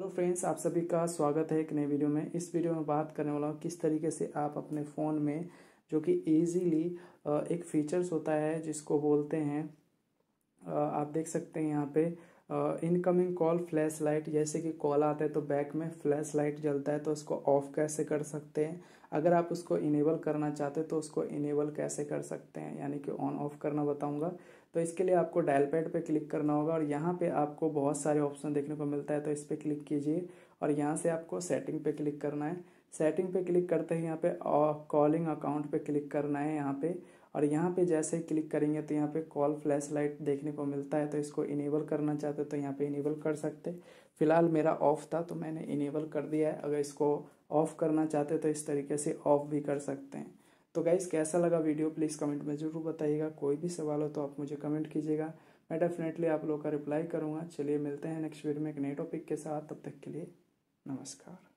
hello friends आप सभी का स्वागत है एक नई वीडियो में इस वीडियो में बात करने वाला हूँ किस तरीके से आप अपने फ़ोन में जो कि इजीली एक फीचर्स होता है जिसको बोलते हैं आप देख सकते हैं यहाँ पे इनकमिंग कॉल फ्लैश लाइट जैसे कि कॉल आता है तो बैक में फ्लैश लाइट जलता है तो उसको ऑफ कैसे कर सकते हैं अगर आप उसको इनेबल करना चाहते हैं तो उसको इनेबल कैसे कर सकते हैं यानी कि ऑन ऑफ करना बताऊंगा तो इसके लिए आपको डायल पैड पर क्लिक करना होगा और यहाँ पे आपको बहुत सारे ऑप्शन देखने को मिलता है तो इस पर क्लिक कीजिए और यहाँ से आपको सेटिंग पे क्लिक करना है सेटिंग पे क्लिक करते ही यहाँ पे कॉलिंग अकाउंट पे क्लिक करना है यहाँ पे और यहाँ पे जैसे क्लिक करेंगे तो यहाँ पे कॉल फ्लैश लाइट देखने को मिलता है तो इसको इनेबल करना चाहते तो यहाँ पे इनेबल कर सकते फ़िलहाल मेरा ऑफ़ था तो मैंने इनेबल कर दिया है अगर इसको ऑफ़ करना चाहते तो इस तरीके से ऑफ़ भी कर सकते हैं तो गाइज़ कैसा लगा वीडियो प्लीज़ कमेंट में ज़रूर बताइएगा कोई भी सवाल हो तो आप मुझे कमेंट कीजिएगा मैं डेफिनेटली आप लोग का रिप्लाई करूँगा चलिए मिलते हैं नेक्स्ट वीडियो में एक नए टॉपिक के साथ तब तक के लिए नमस्कार